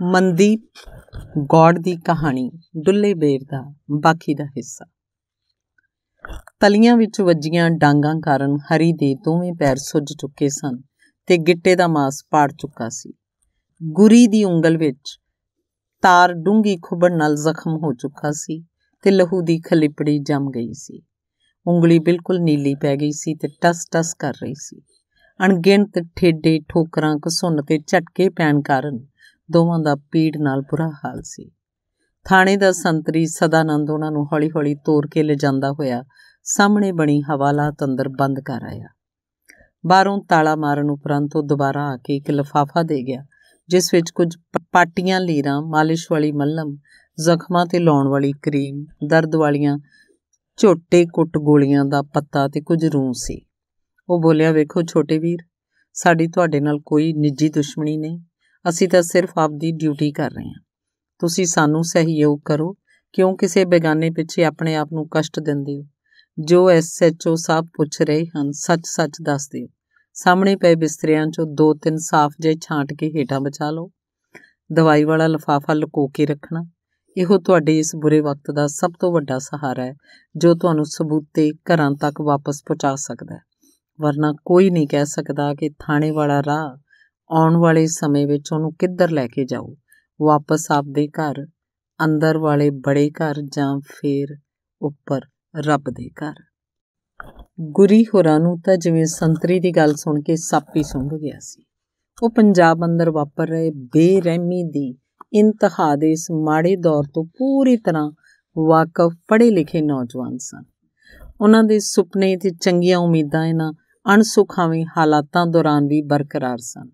ਮਨਦੀਪ ਗੌੜ ਦੀ ਕਹਾਣੀ ਡੁੱਲੇ ਬੇਰ ਦਾ ਬਾਕੀ ਦਾ ਹਿੱਸਾ ਤਲੀਆਂ ਵਿੱਚ ਵੱਜੀਆਂ ਡਾਂਗਾਂ ਕਾਰਨ ਹਰੀ ਦੇ ਦੋਵੇਂ ਪੈਰ ਸੁੱਜ ਚੁੱਕੇ ਸਨ ਤੇ ਗਿੱਟੇ ਦਾ ਮਾਸ ਪਾੜ ਚੁੱਕਾ ਸੀ ਗੁਰੀ ਦੀ ਉਂਗਲ ਵਿੱਚ ਤਾਰ ਡੂੰਗੀ ਖੁਬਣ ਨਾਲ ਜ਼ਖਮ ਹੋ ਚੁੱਕਾ ਸੀ ਤੇ ਲਹੂ ਦੀ ਖਲਿਪੜੀ ਜੰਮ ਗਈ ਸੀ ਉਂਗਲੀ ਬਿਲਕੁਲ ਨੀਲੀ ਪੈ ਗਈ ਸੀ ਤੇ ਟਸ ਟਸ ਕਰ ਰਹੀ ਸੀ ਅਣਗਿਣਤ ਠੇਡੇ ਠੋਕਰਾਂ ਘਸੁੰਨ ਤੇ ਝਟਕੇ ਪੈਣ ਕਾਰਨ ਦੋਵਾਂ ਦਾ ਪੀੜ ਨਾਲ ਬੁਰਾ ਹਾਲ ਸੀ ਥਾਣੇ ਦਾ ਸੰਤਰੀ ਸਦਾਨੰਦ ਉਹਨਾਂ ਨੂੰ ਹੌਲੀ-ਹੌਲੀ ਤੋਰ ਕੇ ਲਿਜਾਂਦਾ ਹੋਇਆ ਸਾਹਮਣੇ ਬਣੀ ਹਵਾਲਾਤ ਅੰਦਰ ਬੰਦ ਕਰ ਆਇਆ ਬਾਹਰੋਂ ਤਾਲਾ ਮਾਰਨ ਉਪਰੰਤ ਉਹ ਦੁਬਾਰਾ ਆ ਕੇ ਇੱਕ ਲਫਾਫਾ ਦੇ ਗਿਆ ਜਿਸ ਵਿੱਚ ਕੁਝ ਪਾਟੀਆਂ ਲੀਰਾਂ ਮਾਲਿਸ਼ ਵਾਲੀ ਮੱਲਮ ਜ਼ਖਮਾਂ ਤੇ ਲਾਉਣ ਵਾਲੀ ਕਰੀਮ ਦਰਦ ਵਾਲੀਆਂ ਝੋਟੇ ਕੁੱਟ ਗੋਲੀਆਂ ਦਾ ਪੱਤਾ ਤੇ ਕੁਝ ਰੂੰ ਸੀ ਉਹ ਬੋਲਿਆ ਵੇਖੋ ਛੋਟੇ ਵੀਰ ਸਾਡੀ ਤੁਹਾਡੇ ਨਾਲ ਕੋਈ ਨਿੱਜੀ ਦੁਸ਼ਮਣੀ ਨਹੀਂ ਅਸੀਂ ਤਾਂ ਸਿਰਫ ਆਪਦੀ ਡਿਊਟੀ ਕਰ ਰਹੇ ਹਾਂ ਤੁਸੀਂ ਸਾਨੂੰ ਸਹਿਯੋਗ ਕਰੋ ਕਿਉਂ ਕਿਸੇ ਬੇਗਾਨੇ ਪਿੱਛੇ ਆਪਣੇ ਆਪ ਨੂੰ ਕਸ਼ਟ ਦਿੰਦੇ ਹੋ ਜੋ ਐਸਐਚਓ ਸਾਹਿਬ ਪੁੱਛ ਰਹੇ ਹਨ ਸੱਚ-ਸੱਚ ਦੱਸ ਦਿਓ ਸਾਹਮਣੇ ਪਏ ਬਿਸਤਰਿਆਂ 'ਚੋਂ ਦੋ ਤਿੰਨ ਸਾਫ਼ ਜਿਹੇ ਛਾਂਟ ਕੇ ਹੇਠਾਂ ਬਚਾ ਲਓ ਦਵਾਈ ਵਾਲਾ ਲਫਾਫਾ ਲੁਕੋ ਕੇ ਰੱਖਣਾ ਇਹੋ ਤੁਹਾਡੇ ਇਸ ਬੁਰੇ ਵਕਤ ਦਾ ਸਭ ਤੋਂ ਵੱਡਾ ਸਹਾਰਾ ਹੈ ਜੋ ਤੁਹਾਨੂੰ ਸਬੂਤੇ ਘਰਾਂ ਤੱਕ ਵਾਪਸ ਪਹੁੰਚਾ ਸਕਦਾ ਹੈ ਵਰਨਾ ਕੋਈ ਨਹੀਂ ਕਹਿ ਸਕਦਾ ਕਿ ਥਾਣੇ ਵਾਲਾ ਰਾਹ ਆਉਣ ਵਾਲੇ ਸਮੇਂ ਵਿੱਚ ਉਹਨੂੰ ਕਿੱਧਰ ਲੈ ਕੇ ਜਾਓ ਵਾਪਸ ਆਪਦੇ ਘਰ ਅੰਦਰ ਵਾਲੇ ਬੜੇ ਘਰ ਜਾਂ ਫੇਰ ਉੱਪਰ ਰੱਬ ਦੇ ਘਰ ਗੁਰੀ ਹੋਰਾਂ ਨੂੰ ਤਾਂ ਜਿਵੇਂ ਸੰਤਰੀ ਦੀ ਗੱਲ ਸੁਣ ਕੇ ਸੱਪ ਹੀ ਸੁੰਘ ਗਿਆ ਸੀ ਉਹ ਪੰਜਾਬ ਅੰਦਰ ਵਾਪਰ ਰਹੇ ਬੇਰਹਿਮੀ ਦੀ ਇੰਤਹਾ ਦੇ ਇਸ ਮਾੜੇ ਦੌਰ ਤੋਂ ਪੂਰੀ ਤਰ੍ਹਾਂ ਵਾਕਫ ਪੜ੍ਹੇ ਲਿਖੇ ਨੌਜਵਾਨ ਸਨ ਉਹਨਾਂ ਦੇ ਸੁਪਨੇ ਤੇ ਚੰਗੀਆਂ ਉਮੀਦਾਂ ਇਹਨਾਂ ਅਣਸੁਖਾਵੇਂ ਹਾਲਾਤਾਂ ਦੌਰਾਨ ਵੀ ਬਰਕਰਾਰ ਸਨ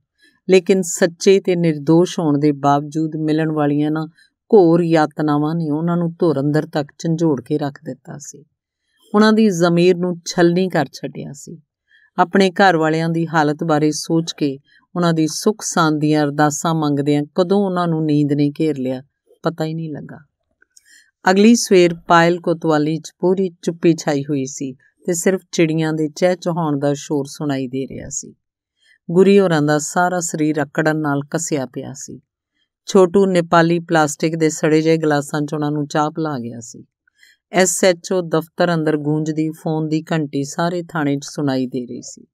ਲੇਕਿਨ ਸੱਚੇ ਤੇ નિર્ਦੋਸ਼ ਹੋਣ ਦੇ ਬਾਵਜੂਦ ਮਿਲਣ ਵਾਲੀਆਂ ਨਾ ਘੋਰ ਯਾਤਨਾਵਾਂ ਨੇ ਉਹਨਾਂ ਨੂੰ ਧੁਰ ਅੰਦਰ ਤੱਕ ਝੰਜੋੜ ਕੇ ਰੱਖ ਦਿੱਤਾ ਸੀ ਉਹਨਾਂ ਦੀ ਜ਼ਮੀਰ ਨੂੰ ਛਲਨੀ ਕਰ ਛੱਡਿਆ ਸੀ ਆਪਣੇ ਘਰ ਵਾਲਿਆਂ ਦੀ ਹਾਲਤ ਬਾਰੇ ਸੋਚ ਕੇ ਉਹਨਾਂ ਦੀ ਸੁੱਖ ਸਾਂਦ ਦੀਆਂ ਅਰਦਾਸਾਂ ਮੰਗਦਿਆਂ ਕਦੋਂ ਉਹਨਾਂ ਨੂੰ ਨੀਂਦ ਨੇ ਘੇਰ ਲਿਆ ਪਤਾ ਹੀ ਨਹੀਂ ਲੱਗਾ ਅਗਲੀ ਸਵੇਰ ਪਾਇਲ ਕੋਤਵਾਲੀ 'ਚ ਪੂਰੀ ਚੁੱਪੀ ਛਾਈ ਹੋਈ ਸੀ ਤੇ ਸਿਰਫ ਚਿੜੀਆਂ ਦੇ ਚਹਿ ਚਹਾਉਣ ਦਾ ਸ਼ੋਰ ਸੁਣਾਈ ਦੇ ਰਿਹਾ ਸੀ ਗੁਰੀ ਹੋਰਾਂ ਦਾ ਸਾਰਾ ਸਰੀਰ ਅਕੜਨ ਨਾਲ ਕੱਸਿਆ ਪਿਆ ਸੀ ਛੋਟੂ ਨੇਪਾਲੀ ਪਲਾਸਟਿਕ ਦੇ ਸੜੇ ਜਿਹੇ ਗਲਾਸਾਂ 'ਚ ਉਹਨਾਂ ਨੂੰ ਚਾਹ ਪਿਲਾ ਗਿਆ ਸੀ ਐਸਐਚਓ ਦਫ਼ਤਰ ਅੰਦਰ ਗੂੰਜਦੀ ਫੋਨ ਦੀ ਘੰਟੀ ਸਾਰੇ ਥਾਣੇ 'ਚ ਸੁਣਾਈ ਦੇ ਰਹੀ ਸੀ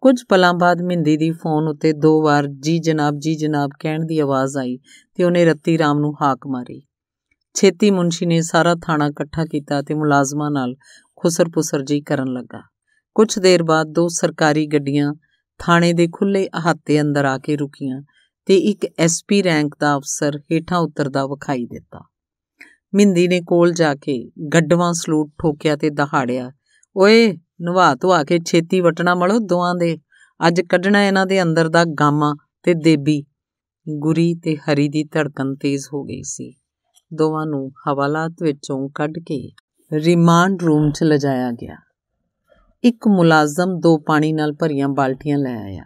ਕੁਝ ਪਲਾਂ ਬਾਅਦ ਮਿੰਦੀ ਦੀ ਫੋਨ ਉੱਤੇ ਦੋ ਵਾਰ ਜੀ ਜਨਾਬ ਜੀ ਜਨਾਬ ਕਹਿਣ ਦੀ ਆਵਾਜ਼ ਆਈ ਤੇ ਉਹਨੇ ਰੱਤੀ ਰਾਮ ਨੂੰ ਹਾਕ ਮਾਰੀ ਛੇਤੀ ਮੁੰਸ਼ੀ ਨੇ ਸਾਰਾ ਥਾਣਾ ਇਕੱਠਾ ਕੀਤਾ ਤੇ ਮੁਲਾਜ਼ਮਾਂ ਨਾਲ ਖੁਸਰ-ਪੁਸਰ ਜੀ ਕਰਨ ਲੱਗਾ ਕੁਝ ਦੇਰ ਬਾਅਦ ਦੋ ਸਰਕਾਰੀ ਗੱਡੀਆਂ ਥਾਣੇ ਦੇ ਖੁੱਲੇ ਅਹਾਤੇ ਅੰਦਰ ਆ ਕੇ ਰੁਕੀਆਂ ਤੇ ਇੱਕ ਐਸਪੀ ਰੈਂਕ ਦਾ ਅਫਸਰ ਹੇਠਾਂ ਉਤਰਦਾ ਵਿਖਾਈ ਦਿੱਤਾ ਮਿੰਦੀ ਨੇ ਕੋਲ ਜਾ ਕੇ ਗੱਡਵਾਂ ਸਲੂਟ ਠੋਕਿਆ ਤੇ ਦਹਾੜਿਆ ਓਏ ਨਵਾ ਧਵਾ ਕੇ ਛੇਤੀ ਵਟਣਾ ਮਲੋ ਦੋਆਂ ਦੇ ਅੱਜ ਕੱਢਣਾ ਇਹਨਾਂ ਦੇ ਅੰਦਰ ਦਾ ਗਾਮਾ ਤੇ ਦੇਬੀ ਗੁਰੀ ਤੇ ਹਰੀ ਦੀ ਧੜਕਨ ਤੇਜ਼ ਹੋ ਗਈ ਸੀ ਦੋਵਾਂ ਨੂੰ ਹਵਾਲਾਤ ਵਿੱਚੋਂ ਕੱਢ ਕੇ ਰਿਮਾਂਡ ਰੂਮ 'ਚ ਲਜਾਇਆ ਗਿਆ ਇੱਕ ਮੁਲਾਜ਼ਮ ਦੋ ਪਾਣੀ ਨਾਲ ਭਰੀਆਂ ਬਾਲਟੀਆਂ ਲੈ ਆਇਆ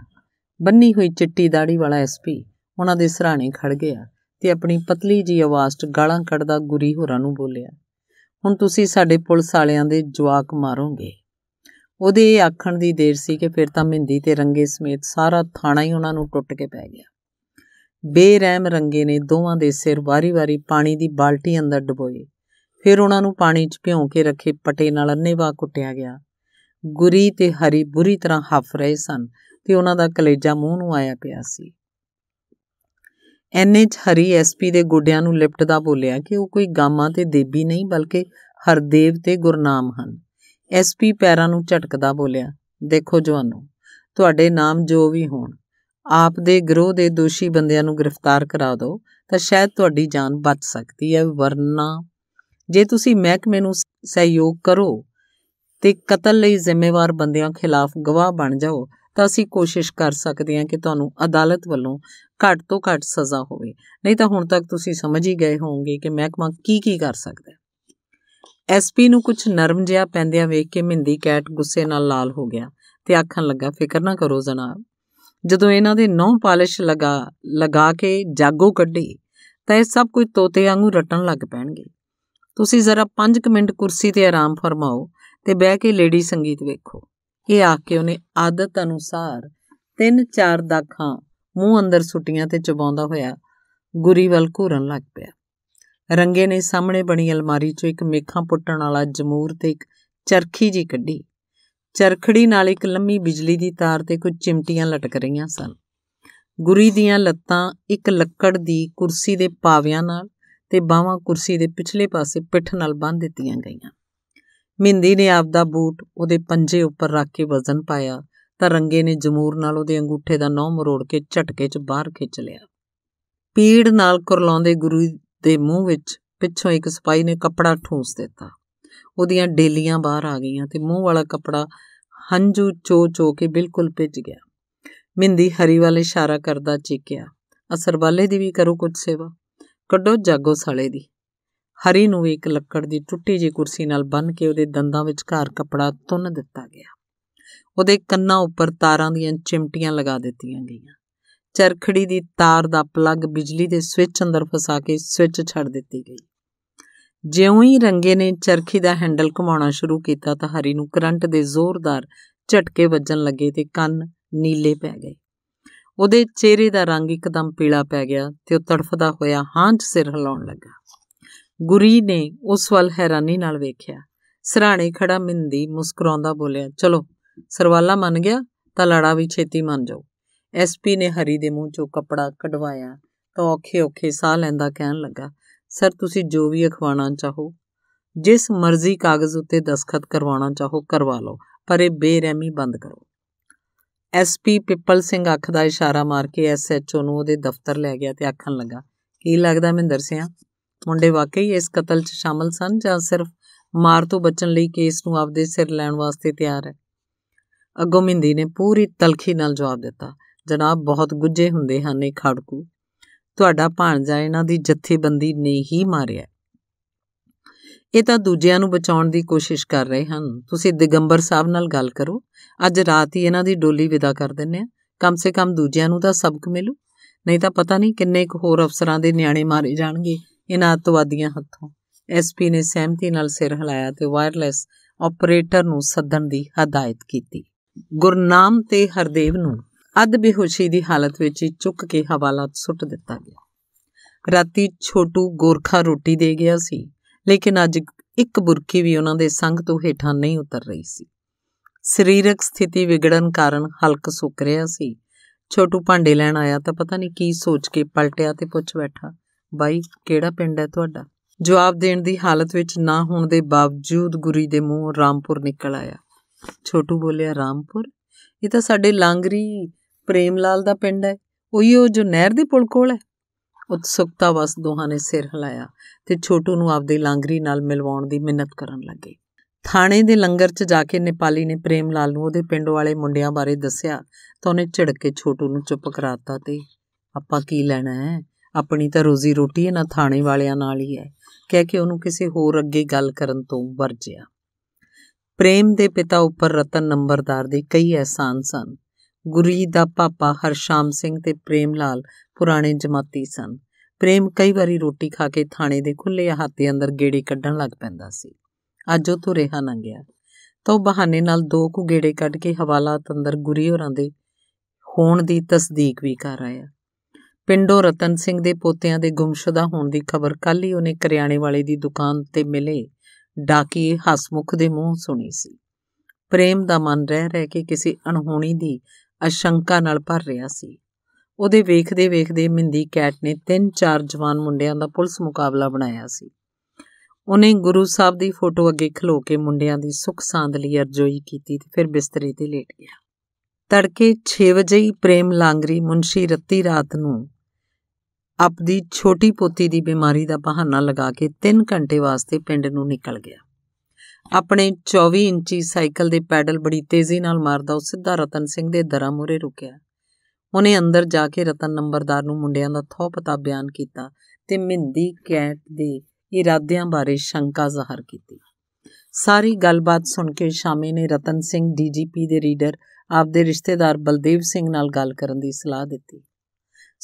ਬੰਨੀ ਹੋਈ ਚਿੱਟੀ ਦਾੜੀ ਵਾਲਾ ਐਸਪੀ ਉਹਨਾਂ ਦੇ ਸਹਰਾਣੇ ਖੜ ਗਿਆ ਤੇ ਆਪਣੀ ਪਤਲੀ ਜੀ ਆਵਾਜ਼ 'ਚ ਗਾਲਾਂ ਕੱਢਦਾ ਗੁਰੀ ਹੋਰਾਂ ਨੂੰ ਬੋਲਿਆ ਹੁਣ ਤੁਸੀਂ ਸਾਡੇ ਪੁਲਿਸ ਵਾਲਿਆਂ ਦੇ ਜਵਾਕ ਮਾਰੋਗੇ ਉਹਦੇ ਇਹ ਆਖਣ ਦੀ ਦੇਰ ਸੀ ਕਿ ਫਿਰ ਤਾਂ ਮਹਿੰਦੀ ਤੇ ਰੰਗੇ ਸਮੇਤ ਸਾਰਾ ਥਾਣਾ ਹੀ ਉਹਨਾਂ ਨੂੰ ਟੁੱਟ ਕੇ ਪੈ ਗਿਆ ਬੇਰਹਿਮ ਰੰਗੇ ਨੇ ਦੋਵਾਂ ਦੇ ਸਿਰ ਵਾਰੀ-ਵਾਰੀ ਪਾਣੀ ਦੀ ਬਾਲਟੀ ਅੰਦਰ ਡਬੋਏ ਫਿਰ ਉਹਨਾਂ ਨੂੰ ਪਾਣੀ 'ਚ ਭਿਉਂ ਕੇ ਰੱਖੇ ਪਟੇ ਨਾਲ ਅੰਨੇਵਾ ਕੁੱਟਿਆ ਗਿਆ ਗੁਰੀ ਤੇ ਹਰੀ ਬੁਰੀ ਤਰ੍ਹਾਂ ਹਫ ਰਹੇ ਸਨ ਤੇ ਉਹਨਾਂ ਦਾ ਕਲੇਜਾ ਮੂੰਹ ਨੂੰ ਆਇਆ ਪਿਆ ਸੀ ਐਨਐਚ ਹਰੀ ਐਸਪੀ ਦੇ ਗੋਡਿਆਂ ਨੂੰ ਲਿਪਟਦਾ ਬੋਲਿਆ ਕਿ ਉਹ ਕੋਈ ਗਾਮਾ ਤੇ ਦੇਵੀ ਨਹੀਂ ਬਲਕਿ ਹਰਦੇਵ ਤੇ ਗੁਰਨਾਮ ਹਨ ਐਸਪੀ ਪੈਰਾਂ ਨੂੰ ਝਟਕਦਾ ਬੋਲਿਆ ਦੇਖੋ ਜਵਾਨੋ ਤੁਹਾਡੇ ਨਾਮ ਜੋ ਵੀ ਹੋਣ ਆਪ ਦੇ ਗਰੋਹ ਦੇ ਦੋਸ਼ੀ ਬੰਦਿਆਂ ਨੂੰ ਗ੍ਰਿਫਤਾਰ ਕਰਾ ਦਿਓ ਤਾਂ ਸ਼ਾਇਦ ਤੁਹਾਡੀ ਜਾਨ ਬਚ ਸਕਦੀ ਹੈ ਵਰਨਾ ਜੇ ਤੁਸੀਂ ਮਹਿਕਮੇ ਨੂੰ ਸਹਿਯੋਗ ਕਰੋ ਤੇ ਕਤਲ ਲਈ ਜ਼ਿੰਮੇਵਾਰ ਬੰਦਿਆਂ ਖਿਲਾਫ ਗਵਾਹ ਬਣ ਜਾਓ ਤਾਂ ਅਸੀਂ ਕੋਸ਼ਿਸ਼ ਕਰ ਸਕਦੇ ਹਾਂ ਕਿ ਤੁਹਾਨੂੰ ਅਦਾਲਤ ਵੱਲੋਂ ਘੱਟ ਤੋਂ ਘੱਟ ਸਜ਼ਾ ਹੋਵੇ ਨਹੀਂ ਤਾਂ ਹੁਣ ਤੱਕ ਤੁਸੀਂ ਸਮਝ ਹੀ ਗਏ ਹੋਵੋਗੇ ਕਿ ਮਹਿਕਮਾ ਕੀ ਕੀ ਕਰ ਸਕਦਾ ਹੈ ਐਸਪੀ ਨੂੰ ਕੁਝ ਨਰਮ ਜਿਹਾ ਪੈਂਦਿਆਂ ਵੇਖ ਕੇ ਮਿੰਦੀ ਕੈਟ ਗੁੱਸੇ ਨਾਲ ਲਾਲ ਹੋ ਗਿਆ ਤੇ ਆਖਣ ਲੱਗਾ ਫਿਕਰ ਨਾ ਕਰੋ ਜਨਾਬ ਜਦੋਂ ਇਹਨਾਂ ਦੇ ਨੌ ਪਾਲਿਸ਼ ਲਗਾ ਲਗਾ ਕੇ ਜਾਗੋ ਕੱਢੀ ਤਾਂ ਇਹ ਸਭ ਕੁਝ ਤੋਤੇ ਵਾਂਗੂ ਰਟਣ ਲੱਗ ਪੈਣਗੇ ਤੁਸੀਂ ਜ਼ਰਾ 5 ਮਿੰਟ ਕੁਰਸੀ ਤੇ ਆਰਾਮ ਫਰਮਾਓ ਤੇ ਬਹਿ ਕੇ ਲੇਡੀ ਸੰਗੀਤ ਵੇਖੋ ਇਹ ਆ ਕੇ ਉਹਨੇ ਆਦਤ ਅਨੁਸਾਰ ਤਿੰਨ ਚਾਰ ਦਾਖਾਂ ਮੂੰਹ ਅੰਦਰ ਸੁੱਟੀਆਂ ਤੇ ਚਬਾਉਂਦਾ ਹੋਇਆ ਗੁਰੀ ਵੱਲ ਘੂਰਨ ਲੱਗ ਪਿਆ ਰੰਗੇ ਨੇ ਸਾਹਮਣੇ ਬਣੀ ਅਲਮਾਰੀ 'ਚੋਂ ਇੱਕ ਮੇਖਾਂ ਪੁੱਟਣ ਵਾਲਾ ਜਮੂਰ ਤੇ ਇੱਕ ਚਰਖੀ ਜੀ ਕੱਢੀ ਚਰਖੜੀ ਨਾਲ ਇੱਕ ਲੰਮੀ ਬਿਜਲੀ ਦੀ ਤਾਰ ਤੇ ਕੁਝ ਚਿਮਟੀਆਂ ਲਟਕ ਰਹੀਆਂ ਸਨ ਗੁਰੀ ਦੀਆਂ ਲੱਤਾਂ ਇੱਕ ਲੱਕੜ ਦੀ ਕੁਰਸੀ ਦੇ ਪਾਵਿਆਂ ਨਾਲ ਤੇ ਬਾਹਾਂ ਕੁਰਸੀ ਦੇ ਪਿਛਲੇ ਪਾਸੇ ਪਿੱਠ ਨਾਲ ਬੰਨ੍ਹ ਦਿੱਤੀਆਂ ਗਈਆਂ ਮਿੰਦੀ ਨੇ ਆਪਦਾ ਬੂਟ ਉਹਦੇ ਪੰਜੇ ਉੱਪਰ ਰੱਖ ਕੇ ਵਜ਼ਨ ਪਾਇਆ ਤਾਂ ਰੰਗੇ ਨੇ ਜਮੂਰ ਨਾਲ ਉਹਦੇ ਅੰਗੂਠੇ ਦਾ ਨੌ ਮਰੋੜ ਕੇ ਝਟਕੇ 'ਚ ਬਾਹਰ ਖਿੱਚ ਲਿਆ ਪੀੜ ਨਾਲ ਕੁਰਲਾਉਂਦੇ ਗੁਰੂ ਦੇ ਮੂੰਹ ਵਿੱਚ ਪਿੱਛੋਂ ਇੱਕ ਸਿਪਾਈ ਨੇ ਕੱਪੜਾ ਠੂਸ ਦਿੱਤਾ ਉਹਦੀਆਂ ਡੇਲੀਆਂ ਬਾਹਰ ਆ ਗਈਆਂ ਤੇ ਮੂੰਹ ਵਾਲਾ ਕੱਪੜਾ ਹੰਝੂ ਚੋ ਚੋ ਕੇ ਬਿਲਕੁਲ ਭਿੱਜ ਗਿਆ ਮਿੰਦੀ ਹਰੀ ਵਾਲੇ ਇਸ਼ਾਰਾ ਕਰਦਾ ਚੀਕਿਆ ਵਾਲੇ ਦੀ ਵੀ ਕਰੋ ਕੁਝ ਸੇਵਾ ਕੱਢੋ ਜਾਗੋ ਸਾਲੇ ਦੀ ਹਰੀ ਨੂੰ ਇੱਕ ਲੱਕੜ ਦੀ ਟੁੱਟੀ ਜੀ ਕੁਰਸੀ ਨਾਲ ਬੰਨ ਕੇ ਉਹਦੇ ਦੰਦਾਂ ਵਿੱਚ ਘਾਰ ਕਪੜਾ ਤੁੰਨ ਦਿੱਤਾ ਗਿਆ ਉਹਦੇ ਕੰਨਾਂ ਉੱਪਰ ਤਾਰਾਂ ਦੀਆਂ ਚਿਮਟੀਆਂ ਲਗਾ ਦਿੱਤੀਆਂ ਗਈਆਂ ਚਰਖੜੀ ਦੀ ਤਾਰ ਦਾ ਪਲੱਗ ਬਿਜਲੀ ਦੇ ਸਵਿੱਚ ਅੰਦਰ ਫਸਾ ਕੇ ਸਵਿੱਚ ਛੱਡ ਦਿੱਤੀ ਗਈ ਜਿਉਂ ਹੀ ਰੰਗੇ ਨੇ ਚਰਖੀ ਦਾ ਹੈਂਡਲ ਘੁਮਾਉਣਾ ਸ਼ੁਰੂ ਕੀਤਾ ਤਾਂ ਹਰੀ ਨੂੰ ਕਰੰਟ ਦੇ ਜ਼ੋਰਦਾਰ ਝਟਕੇ ਵੱਜਣ ਲੱਗੇ ਤੇ ਕੰਨ ਨੀਲੇ ਪੈ ਗਏ ਉਹਦੇ ਚਿਹਰੇ ਦਾ ਰੰਗ ਇੱਕਦਮ ਪੀਲਾ ਪੈ ਗਿਆ ਤੇ ਉਹ ਤੜਫਦਾ ਹੋਇਆ ਹਾਂਝ ਸਿਰ ਹਿਲਾਉਣ ਲੱਗਾ ਗੁਰੀ ਨੇ ਉਸ ਵੱਲ ਹੈਰਾਨੀ ਨਾਲ ਵੇਖਿਆ ਸਰਾਣੇ ਖੜਾ ਮਿੰਦੀ ਮੁਸਕਰਾਉਂਦਾ ਬੋਲਿਆ ਚਲੋ ਸਰਵਾਲਾ ਮੰਨ ਗਿਆ ਤਾਂ ਲੜਾ ਵੀ ਛੇਤੀ ਮੰਨ ਜਾਓ ਐਸਪੀ ਨੇ ਹਰੀ ਦੇ ਮੂੰਹ ਚੋਂ ਕੱਪੜਾ ਕਢਵਾਇਆ ਤਾਂ ਔਖੇ ਔਖੇ ਸਾਹ ਲੈਂਦਾ ਕਹਿਣ ਲੱਗਾ ਸਰ ਤੁਸੀਂ ਜੋ ਵੀ ਅਖਵਾਣਾ ਚਾਹੋ ਜਿਸ ਮਰਜ਼ੀ ਕਾਗਜ਼ ਉੱਤੇ ਦਸਖਤ ਕਰਵਾਉਣਾ ਚਾਹੋ ਕਰਵਾ ਲਓ ਪਰ ਇਹ ਬੇਰਹਿਮੀ ਬੰਦ ਕਰੋ ਐਸਪੀ ਪਿੱਪਲ ਸਿੰਘ ਅੱਖ ਦਾ ਇਸ਼ਾਰਾ ਮਾਰ ਕੇ ਐਸਐਚਓ ਨੂੰ ਉਹਦੇ ਦਫ਼ਤਰ ਲੈ ਗਿਆ ਤੇ ਆਖਣ ਲੱਗਾ ਕੀ ਲੱਗਦਾ ਮਹਿੰਦਰ ਸਿੰਘ ਮੁੰਡੇ ਵਾਕਈ ਇਸ ਕਤਲ 'ਚ ਸ਼ਾਮਲ ਸਨ ਜਾਂ ਸਿਰਫ ਮਾਰ ਤੋਂ ਬਚਣ ਲਈ ਕੇਸ ਨੂੰ ਆਪਦੇ ਸਿਰ ਲੈਣ ਵਾਸਤੇ ਤਿਆਰ ਹੈ ਅੱਗੋਂ ਮਿੰਦੀ ਨੇ ਪੂਰੀ ਤਲਖੀ ਨਾਲ ਜਵਾਬ ਦਿੱਤਾ ਜਨਾਬ ਬਹੁਤ ਗੁੱਜੇ ਹੁੰਦੇ ਹਨ ਇਹ ਖੜਕੂ ਤੁਹਾਡਾ ਭਾਣਜਾ ਇਹਨਾਂ ਦੀ ਜਥੇਬੰਦੀ ਨੇ ਹੀ ਮਾਰਿਆ ਇਹ ਤਾਂ ਦੂਜਿਆਂ ਨੂੰ ਬਚਾਉਣ ਦੀ ਕੋਸ਼ਿਸ਼ ਕਰ ਰਹੇ ਹਨ ਤੁਸੀਂ ਦਿਗੰਬਰ ਸਾਹਿਬ ਨਾਲ ਗੱਲ ਕਰੋ ਅੱਜ ਰਾਤ ਹੀ ਇਹਨਾਂ ਦੀ ਡੋਲੀ ਵਿਦਾ ਕਰ ਦਿੰਨੇ ਆ ਕਮ ਸੇ ਕਮ ਦੂਜਿਆਂ ਨੂੰ ਤਾਂ ਸਬਕ ਮਿਲੂ ਨਹੀਂ ਤਾਂ ਪਤਾ ਨਹੀਂ ਕਿੰਨੇ ਕੁ ਹੋਰ ਅਫਸਰਾਂ ਦੇ ਨਿਆਣੇ ਮਾਰੇ ਜਾਣਗੇ ਇਹਨਾਂ ਅਤਵਾਦੀਆਂ ਹੱਥੋਂ ਐਸਪੀ ਨੇ ਸਹਿਮਤੀ ਨਾਲ ਸਿਰ ਹਿਲਾਇਆ ਤੇ ਵਾਇਰਲੈਸ ਆਪਰੇਟਰ ਨੂੰ ਸੱਦਣ ਦੀ ਹਦਾਇਤ ਕੀਤੀ ਗੁਰਨਾਮ ਤੇ ਹਰਦੇਵ ਨੂੰ ਅੱਧ ਬੇਹੋਸ਼ੀ ਦੀ ਹਾਲਤ ਵਿੱਚ ਹੀ ਚੁੱਕ ਕੇ ਹਵਾਲਾਤ ਸੁੱਟ ਦਿੱਤਾ ਗਿਆ ਰਾਤੀ ਛੋਟੂ ਗੋਰਖਾ ਰੋਟੀ ਦੇ ਗਿਆ ਸੀ ਲੇਕਿਨ ਅੱਜ ਇੱਕ ਬੁਰਕੀ ਵੀ ਉਹਨਾਂ ਦੇ ਸੰਗ ਤੋਂ ਹੇਠਾਂ ਨਹੀਂ ਉਤਰ ਰਹੀ ਸੀ ਸਰੀਰਕ ਸਥਿਤੀ ਵਿਗੜਨ ਕਾਰਨ ਹਲਕ ਸੁੱਕ ਰਿਹਾ ਸੀ ਛੋਟੂ ਭਾਂਡੇ ਲੈਣ ਆਇਆ ਤਾਂ ਪਤਾ ਨਹੀਂ ਕੀ ਸੋਚ ਕੇ ਪਲਟਿਆ ਤੇ ਪੁੱਛ ਬੈਠਾ ਬਾਈ ਕਿਹੜਾ ਪਿੰਡ ਹੈ ਤੁਹਾਡਾ ਜਵਾਬ ਦੇਣ ਦੀ ਹਾਲਤ ਵਿੱਚ ਨਾ ਹੋਣ ਦੇ ਬਾਵਜੂਦ ਗੁਰੀ ਦੇ ਮੂੰਹ ਰਾਮਪੁਰ ਨਿਕਲ ਆਇਆ ਛੋਟੂ ਬੋਲਿਆ ਰਾਮਪੁਰ ਇਹ ਤਾਂ ਸਾਡੇ ਲਾਂਗਰੀ ਪ੍ਰੇਮ ਲਾਲ ਦਾ ਪਿੰਡ ਹੈ ਉਹੀ ਉਹ ਜੋ ਨਹਿਰ ਦੇ ਪੁਲ ਕੋਲ ਹੈ ਉਤਸੁਕਤਾ ਵਸ ਦੋਹਾਂ ਨੇ ਸਿਰ ਹਿਲਾਇਆ ਤੇ ਛੋਟੂ ਨੂੰ ਆਪਦੇ ਲਾਂਗਰੀ ਨਾਲ ਮਿਲਵਾਉਣ ਦੀ ਮਿਹਨਤ ਕਰਨ ਲੱਗੇ ਥਾਣੇ ਦੇ ਲੰਗਰ 'ਚ ਜਾ ਕੇ ਨੇਪਾਲੀ ਨੇ ਪ੍ਰੇਮ ਲਾਲ ਨੂੰ ਉਹਦੇ ਪਿੰਡ ਵਾਲੇ ਮੁੰਡਿਆਂ ਬਾਰੇ ਦੱਸਿਆ ਤਾਂ ਉਹਨੇ ਝਿੜਕ ਕੇ ਛੋਟੂ ਨੂੰ ਚੁੱਪ ਕਰਾਤਾ ਤੇ ਆਪਾਂ ਕੀ ਲੈਣਾ ਹੈ ਆਪਣੀ ਤਾਂ ਰੋਜ਼ੀ ਰੋਟੀ ਇਹਨਾਂ ਥਾਣੇ ਵਾਲਿਆਂ ਨਾਲ ਹੀ ਹੈ ਕਹਿ ਕੇ ਉਹਨੂੰ ਕਿਸੇ ਹੋਰ ਅੱਗੇ ਗੱਲ ਕਰਨ ਤੋਂ ਵਰਜਿਆ ਪ੍ਰੇਮ ਦੇ ਪਿਤਾ ਉੱਪਰ ਰਤਨ ਨੰਬਰਦਾਰ ਦੇ ਕਈ ਅਹਿਸਾਨ ਸਨ ਗੁਰੀ ਦਾ ਪਾਪਾ ਹਰਸ਼ਾਮ ਸਿੰਘ ਤੇ ਪ੍ਰੇਮ ਲਾਲ ਪੁਰਾਣੇ ਜਮਾਤੀ ਸਨ ਪ੍ਰੇਮ ਕਈ ਵਾਰੀ ਰੋਟੀ ਖਾ ਕੇ ਥਾਣੇ ਦੇ ਖੁੱਲੇ ਹਾਤੇ ਅੰਦਰ ਗੇੜੇ ਕੱਢਣ ਲੱਗ ਪੈਂਦਾ ਸੀ ਅੱਜ ਉਹ ਤੋਂ ਰਿਹਾ ਨਾ ਗਿਆ ਤਾਂ ਉਹ ਬਹਾਨੇ ਨਾਲ ਦੋ ਕੁ ਗੇੜੇ ਕੱਢ ਕੇ ਹਵਾਲਾਤ ਅੰਦਰ ਗੁਰੀ ਹੋਰਾਂ ਦੇ ਹੋਣ ਦੀ ਤਸਦੀਕ ਵੀ ਕਰ ਆਇਆ ਪਿੰਡੋਂ ਰਤਨ ਸਿੰਘ ਦੇ ਪੋਤਿਆਂ ਦੇ ਗੁੰਮਸ਼ੁਦਾ ਹੋਣ ਦੀ ਖਬਰ ਕੱਲ ਹੀ ਉਹਨੇ ਕਰਿਆਣੇ ਵਾਲੇ ਦੀ ਦੁਕਾਨ ਤੇ ਮਿਲੇ ਡਾਕੀ ਹਸਮੁਖ ਦੇ ਮੂੰਹ ਸੁਣੀ ਸੀ ਪ੍ਰੇਮ ਦਾ ਮਨ ਰਹਿ ਰਹਿ ਕੇ ਕਿਸੇ ਅਣਹੋਣੀ ਦੀ ਅਸ਼ੰਕਾ ਨਾਲ ਭਰ ਰਿਹਾ ਸੀ ਉਹਦੇ ਵੇਖਦੇ ਵੇਖਦੇ ਮਿੰਦੀ ਕੈਟ ਨੇ ਤਿੰਨ ਚਾਰ ਜਵਾਨ ਮੁੰਡਿਆਂ ਦਾ ਪੁਲਿਸ ਮੁਕਾਬਲਾ ਬਣਾਇਆ ਸੀ ਉਹਨੇ ਗੁਰੂ ਸਾਹਿਬ ਦੀ ਫੋਟੋ ਅੱਗੇ ਖਲੋ ਕੇ ਮੁੰਡਿਆਂ ਦੀ ਸੁੱਖ ਸਾਂਦ ਲਈ ਅਰਜ਼ੋਈ ਕੀਤੀ ਤੇ ਫਿਰ ਬਿਸਤਰੇ ਤੇ ਲੇਟ ਗਿਆ ਤੜਕੇ 6 ਵਜੇ ਹੀ ਪ੍ਰੇਮ ਲਾਂਗਰੀ ਮੁੰਸ਼ੀ ਰੱਤੀ ਰਾਤ ਨੂੰ ਆਪਦੀ ਛੋਟੀ ਪੋਤੀ ਦੀ ਬਿਮਾਰੀ ਦਾ ਬਹਾਨਾ ਲਗਾ ਕੇ 3 ਘੰਟੇ ਵਾਸਤੇ ਪਿੰਡ ਨੂੰ ਨਿਕਲ ਗਿਆ ਆਪਣੇ 24 ਇੰਚੀ ਸਾਈਕਲ ਦੇ ਪੈਡਲ ਬੜੀ ਤੇਜ਼ੀ ਨਾਲ ਮਾਰਦਾ ਉਹ ਸਿੱਧਾ ਰਤਨ ਸਿੰਘ ਦੇ ਦਰਾਂ ਮੂਰੇ ਰੁਕਿਆ ਉਹਨੇ ਅੰਦਰ ਜਾ ਕੇ ਰਤਨ ਨੰਬਰਦਾਰ ਨੂੰ ਮੁੰਡਿਆਂ ਦਾ ਥੋ ਪਤਾ ਬਿਆਨ ਕੀਤਾ ਤੇ ਮਿੰਦੀ ਕੈਟ ਦੇ ਇਰਾਦਿਆਂ ਬਾਰੇ ਸ਼ੰਕਾ ਜ਼ਾਹਰ ਕੀਤੀ ਸਾਰੀ ਗੱਲਬਾਤ ਸੁਣ ਕੇ ਸ਼ਾਮੇ ਨੇ ਰਤਨ ਸਿੰਘ ਡੀਜੀਪੀ ਦੇ ਰੀਡਰ ਆਪਦੇ ਰਿਸ਼ਤੇਦਾਰ ਬਲਦੇਵ ਸਿੰਘ ਨਾਲ ਗੱਲ ਕਰਨ ਦੀ ਸਲਾਹ ਦਿੱਤੀ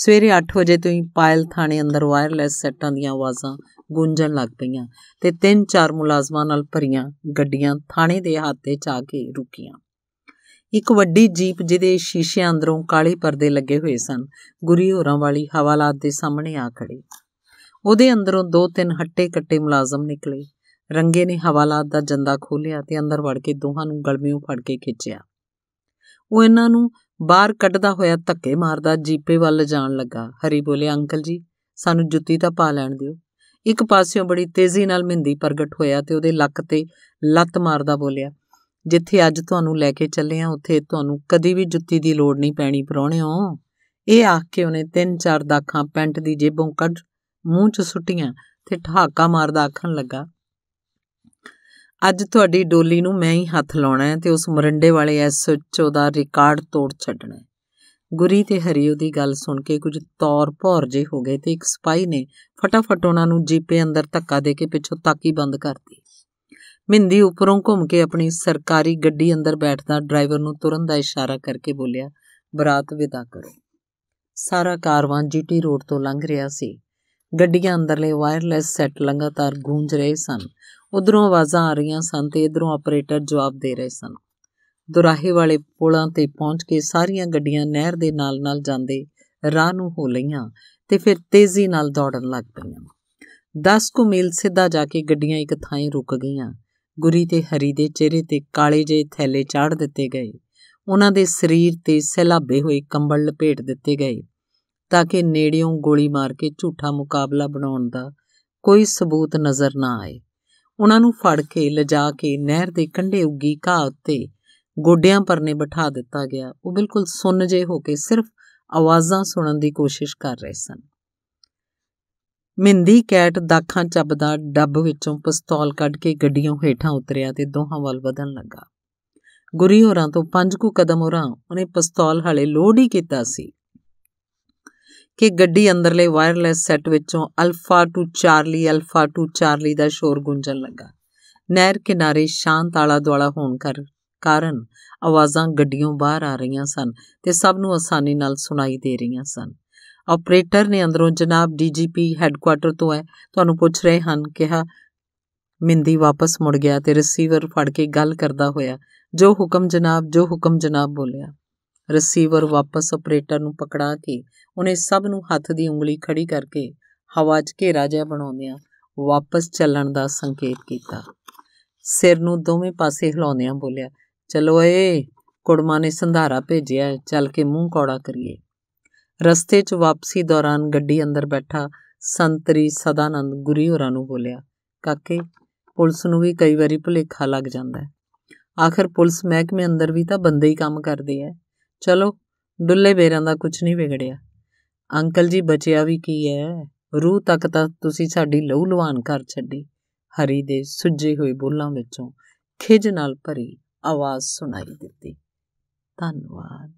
ਸਵੇਰੇ 8 ਵਜੇ ਤੋਂ ਹੀ ਪਾਇਲ ਥਾਣੇ ਅੰਦਰ ਵਾਇਰਲੈਸ ਸੈੱਟਾਂ ਦੀਆਂ ਆਵਾਜ਼ਾਂ ਗੂੰਜਣ ਲੱਗ ਪਈਆਂ ਤੇ ਤਿੰਨ ਚਾਰ ਮੁਲਾਜ਼ਮਾਂ ਨਾਲ ਭਰੀਆਂ ਗੱਡੀਆਂ ਥਾਣੇ ਦੇ ਹਾਤੇ ਚਾ ਕੇ ਰੁਕੀਆਂ ਇੱਕ ਵੱਡੀ ਜੀਪ ਜਿਹਦੇ ਸ਼ੀਸ਼ੇ ਅੰਦਰੋਂ ਕਾਲੇ ਪਰਦੇ ਲੱਗੇ ਹੋਏ ਸਨ ਗੁਰੀ ਹੋਰਾਂ ਵਾਲੀ ਹਵਾਲਾਤ ਦੇ ਸਾਹਮਣੇ ਆ ਖੜੀ ਉਹਦੇ ਅੰਦਰੋਂ ਦੋ ਤਿੰਨ ਹੱਟੇ ਕੱਟੇ ਮੁਲਾਜ਼ਮ ਨਿਕਲੇ ਰੰਗੇ ਨੇ ਹਵਾਲਾਤ ਦਾ ਜੰਦਾ ਖੋਲ੍ਹਿਆ ਤੇ ਅੰਦਰ ਵੜ ਕੇ ਦੋਹਾਂ ਨੂੰ ਗਲਮਿਓਂ ਫੜ ਕੇ ਖਿੱਚਿਆ ਉਹ ਇਹਨਾਂ ਨੂੰ ਬਾਹਰ ਕੱਢਦਾ ਹੋਇਆ ਧੱਕੇ ਮਾਰਦਾ ਜੀਪੇ ਵੱਲ ਜਾਣ ਲੱਗਾ ਹਰੀ ਬੋਲੇ ਅੰਕਲ ਜੀ ਸਾਨੂੰ ਜੁੱਤੀ ਤਾਂ ਪਾ ਲੈਣ ਦਿਓ ਇੱਕ ਪਾਸਿਓਂ ਬੜੀ ਤੇਜ਼ੀ ਨਾਲ ਮਿੰਦੀ ਪ੍ਰਗਟ ਹੋਇਆ ਤੇ ਉਹਦੇ ਲੱਕ ਤੇ ਲੱਤ ਮਾਰਦਾ ਬੋਲਿਆ ਜਿੱਥੇ ਅੱਜ ਤੁਹਾਨੂੰ ਲੈ ਕੇ ਚੱਲੇ ਆ ਉੱਥੇ ਤੁਹਾਨੂੰ ਕਦੀ ਵੀ ਜੁੱਤੀ ਦੀ ਲੋੜ ਨਹੀਂ ਪੈਣੀ ਪਰੋਣਿਓ ਇਹ ਆਖ ਕੇ ਉਹਨੇ ਤਿੰਨ ਚਾਰ ਦਾਖਾਂ ਪੈਂਟ ਦੀ ਜੇਬੋਂ ਕੱਢ ਮੂੰਹ 'ਚ ਸੁੱਟੀਆਂ ਤੇ ਠਾਕਾ ਮਾਰਦਾ ਆਖਣ ਲੱਗਾ ਅੱਜ ਤੁਹਾਡੀ ਡੋਲੀ ਨੂੰ ਮੈਂ ਹੀ ਹੱਥ ਲਾਉਣਾ ਹੈ ਤੇ ਉਸ ਮਰੰਡੇ ਵਾਲੇ ਐਸਐਚਓ ਦਾ ਰਿਕਾਰਡ ਤੋੜ ਛੱਡਣਾ ਹੈ ਗੁਰੀ ਤੇ ਹਰੀਓ ਦੀ ਗੱਲ ਸੁਣ ਕੇ ਕੁਝ ਤੌਰ ਭੌਰ ਜੇ ਹੋ ਗਏ ਤੇ ਇੱਕ ਸਿਪਾਹੀ ਨੇ ਫਟਾਫਟ ਉਹਨਾਂ ਨੂੰ ਜੀਪੇ ਅੰਦਰ ਧੱਕਾ ਦੇ ਕੇ ਪਿੱਛੋਂ ਤਾਕੀ ਬੰਦ ਕਰਤੀ ਮਿੰਦੀ ਉੱਪਰੋਂ ਘੁੰਮ ਕੇ ਆਪਣੀ ਸਰਕਾਰੀ ਗੱਡੀ ਅੰਦਰ ਬੈਠਦਾ ਡਰਾਈਵਰ ਨੂੰ ਤੁਰਨ ਦਾ ਇਸ਼ਾਰਾ ਕਰਕੇ ਬੋਲਿਆ ਬਰਾਤ ਵਿਦਾ ਕਰੋ ਸਾਰਾ ਕਾਰਵਾਂ ਜੀਟੀ ਰੋਡ ਤੋਂ ਲੰਘ ਰਿਹਾ ਸੀ ਗੱਡੀਆਂ ਅੰਦਰਲੇ ਵਾਇਰਲੈਸ ਸੈੱਟ ਲਗਾਤਾਰ ਗੂੰਜ ਰਹੇ ਸਨ ਉਧਰੋਂ ਆਵਾਜ਼ਾਂ ਆ ਰਹੀਆਂ ਸਨ ਤੇ ਇਧਰੋਂ ਆਪਰੇਟਰ ਜਵਾਬ ਦੇ ਰਹੇ ਸਨ ਦੁਰਾਹੇ ਵਾਲੇ ਪੁਲਾਂ ਤੇ ਪਹੁੰਚ ਕੇ ਸਾਰੀਆਂ ਗੱਡੀਆਂ ਨਹਿਰ ਦੇ ਨਾਲ-ਨਾਲ ਜਾਂਦੇ ਰਾਹ ਨੂੰ ਹੋ ਲਈਆਂ ਤੇ ਫਿਰ ਤੇਜ਼ੀ ਨਾਲ ਦੌੜਨ ਲੱਗ ਪਈਆਂ 10 ਕੁ ਮੀਲ ਸਿੱਧਾ ਜਾ ਕੇ ਗੱਡੀਆਂ ਇੱਕ ਥਾਂ ਰੁਕ ਗਈਆਂ ਗੁਰੀ ਤੇ ਹਰੀ ਦੇ ਚਿਹਰੇ ਤੇ ਕਾਲੇ ਜਿਹੇ ਥੈਲੇ ਚਾੜ ਦਿੱਤੇ ਗਏ ਉਹਨਾਂ ਦੇ ਸਰੀਰ ਤੇ ਸਹਿਲਾਬੇ ਹੋਏ ਕੰਬਲ ਲਪੇਟ ਦਿੱਤੇ ਗਏ ਤਾਂ ਕਿ ਨੇੜਿਓਂ ਗੋਲੀ ਮਾਰ ਕੇ ਝੂਠਾ ਮੁਕਾਬਲਾ ਬਣਾਉਣ ਦਾ ਕੋਈ ਸਬੂਤ ਨਜ਼ਰ ਨਾ ਆਏ ਉਹਨਾਂ ਨੂੰ ਫੜ ਕੇ ਲਿਜਾ ਕੇ ਨਹਿਰ ਦੇ ਕੰਢੇ ਉੱਗੀ ਘਾਹ ਉੱਤੇ ਗੋਡਿਆਂ ਪਰਨੇ ਬਿਠਾ ਦਿੱਤਾ ਗਿਆ ਉਹ ਬਿਲਕੁਲ ਸੁੰਨ ਜੇ ਹੋ ਕੇ ਸਿਰਫ ਆਵਾਜ਼ਾਂ ਸੁਣਨ ਦੀ ਕੋਸ਼ਿਸ਼ ਕਰ ਰਹੇ ਸਨ ਮਿੰਦੀ ਕੈਟ ਦਾਖਾਂ ਚੱਬਦਾ ਡੱਬ ਵਿੱਚੋਂ ਪਿਸਤੌਲ ਕੱਢ ਕੇ ਗੱਡੀਆਂ ਹੇਠਾਂ ਉਤਰਿਆ ਤੇ ਦੋਹਾਂ ਵੱਲ ਵਧਣ ਲੱਗਾ ਗੁਰੀ ਹੋਰਾਂ ਤੋਂ ਪੰਜ ਕੁ ਕਦਮ ਹੋਰਾਂ ਉਹਨੇ ਪਿਸਤੌਲ ਹਲੇ ਲੋਡ ਹੀ ਕੀਤਾ ਸੀ ਕਿ ਗੱਡੀ ਅੰਦਰਲੇ ਵਾਇਰਲੈਸ ਸੈੱਟ ਵਿੱਚੋਂ alpha two Charlie alpha two Charlie ਦਾ ਸ਼ੋਰ ਗੂੰਜਣ ਲੱਗਾ ਨਹਿਰ ਕਿਨਾਰੇ ਸ਼ਾਂਤ ਆਲਾ ਦੁਆਲਾ ਹੋਣ ਕਰ ਕਾਰਨ ਆਵਾਜ਼ਾਂ ਗੱਡੀਆਂ ਬਾਹਰ ਆ ਰਹੀਆਂ ਸਨ ਤੇ ਸਭ ਨੂੰ ਆਸਾਨੀ ਨਾਲ ਸੁਣਾਈ ਦੇ ਰਹੀਆਂ ਸਨ ਆਪਰੇਟਰ ਨੇ ਅੰਦਰੋਂ ਜਨਾਬ ਡੀਜੀਪੀ ਹੈੱਡਕੁਆਟਰ ਤੋਂ ਹੈ ਤੁਹਾਨੂੰ ਪੁੱਛ ਰਹੇ ਹਨ ਕਿਹਾ ਮਿੰਦੀ ਵਾਪਸ ਮੁੜ ਗਿਆ ਤੇ ਰਿਸੀਵਰ ਫੜ ਕੇ ਗੱਲ ਕਰਦਾ ਹੋਇਆ ਜੋ ਹੁਕਮ ਜਨਾਬ ਜੋ ਹੁਕਮ ਜਨਾਬ ਬੋਲਿਆ ਰਿਸੀਵਰ ਵਾਪਸ ਆਪਰੇਟਰ ਨੂੰ ਪਕੜਾ ਕੇ ਉਹਨੇ ਸਭ ਨੂੰ ਹੱਥ ਦੀ ਉਂਗਲੀ ਖੜੀ ਕਰਕੇ ਹਵਾ 'ਚ ਘੇਰਾ ਜਿਹਾ ਬਣਾਉਂਦਿਆਂ ਵਾਪਸ ਚੱਲਣ ਦਾ ਸੰਕੇਤ ਕੀਤਾ ਸਿਰ ਨੂੰ ਦੋਵੇਂ ਪਾਸੇ ਹਿਲਾਉਂਦਿਆਂ ਬੋਲਿਆ ਚਲੋ ਏ ਕੁੜਮਾ ਨੇ ਸੰਧਾਰਾ ਭੇਜਿਆ ਚੱਲ ਕੇ ਮੂੰਹ ਕੌੜਾ ਕਰੀਏ ਰਸਤੇ 'ਚ ਵਾਪਸੀ ਦੌਰਾਨ ਗੱਡੀ ਅੰਦਰ ਬੈਠਾ ਸੰਤਰੀ ਸਦਾਨੰਦ ਗੁਰੀ ਹੋਰਾਂ ਨੂੰ ਬੋਲਿਆ ਕਾਕੇ ਪੁਲਿਸ ਨੂੰ ਵੀ ਕਈ ਵਾਰੀ ਭੁਲੇਖਾ ਲੱਗ ਜਾਂਦਾ ਆਖਰ ਪੁਲਿਸ ਮਹਿਕਮੇ ਅੰਦਰ ਵੀ ਤਾਂ ਬੰਦੇ ਹੀ ਕੰਮ ਕਰਦੇ ਐ ਚਲੋ ਡੁੱਲੇ ਬੇਰਾਂ ਦਾ ਕੁਝ ਨਹੀਂ ਵਿਗੜਿਆ ਅੰਕਲ ਜੀ ਬਚਿਆ ਵੀ ਕੀ ਹੈ ਰੂਹ ਤੱਕ ਤਾਂ ਤੁਸੀਂ ਸਾਡੀ ਲਹੂ ਲਵਾਨ ਕਰ ਛੱਡੀ ਹਰੀ ਦੇ ਸੁੱਜੇ ਹੋਏ ਬੋਲਾਂ ਵਿੱਚੋਂ ਖਿਜ ਨਾਲ ਭਰੀ ਆਵਾਜ਼ ਸੁਣਾਈ ਦਿੱਤੀ ਧੰਨਵਾਦ